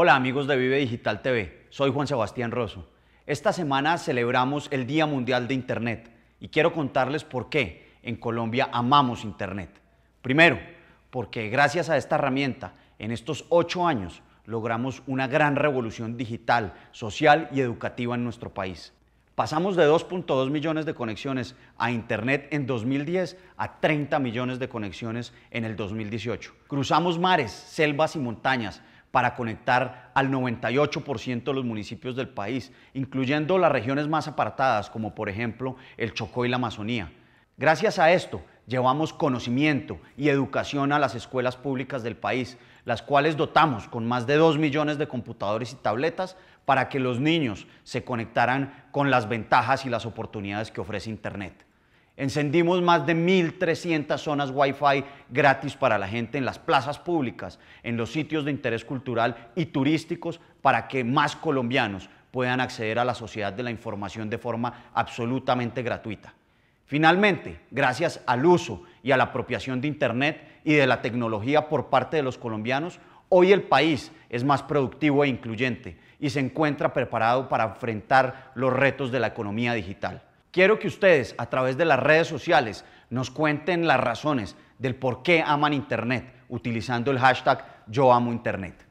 Hola amigos de Vive Digital TV, soy Juan Sebastián Rosso. Esta semana celebramos el Día Mundial de Internet y quiero contarles por qué en Colombia amamos Internet. Primero, porque gracias a esta herramienta, en estos ocho años, logramos una gran revolución digital, social y educativa en nuestro país. Pasamos de 2.2 millones de conexiones a Internet en 2010 a 30 millones de conexiones en el 2018. Cruzamos mares, selvas y montañas para conectar al 98% de los municipios del país, incluyendo las regiones más apartadas, como por ejemplo el Chocó y la Amazonía. Gracias a esto, llevamos conocimiento y educación a las escuelas públicas del país, las cuales dotamos con más de 2 millones de computadores y tabletas para que los niños se conectaran con las ventajas y las oportunidades que ofrece Internet. Encendimos más de 1.300 zonas Wi-Fi gratis para la gente en las plazas públicas, en los sitios de interés cultural y turísticos para que más colombianos puedan acceder a la sociedad de la información de forma absolutamente gratuita. Finalmente, gracias al uso y a la apropiación de Internet y de la tecnología por parte de los colombianos, hoy el país es más productivo e incluyente y se encuentra preparado para enfrentar los retos de la economía digital. Quiero que ustedes, a través de las redes sociales, nos cuenten las razones del por qué aman Internet utilizando el hashtag YoAmoInternet. Internet.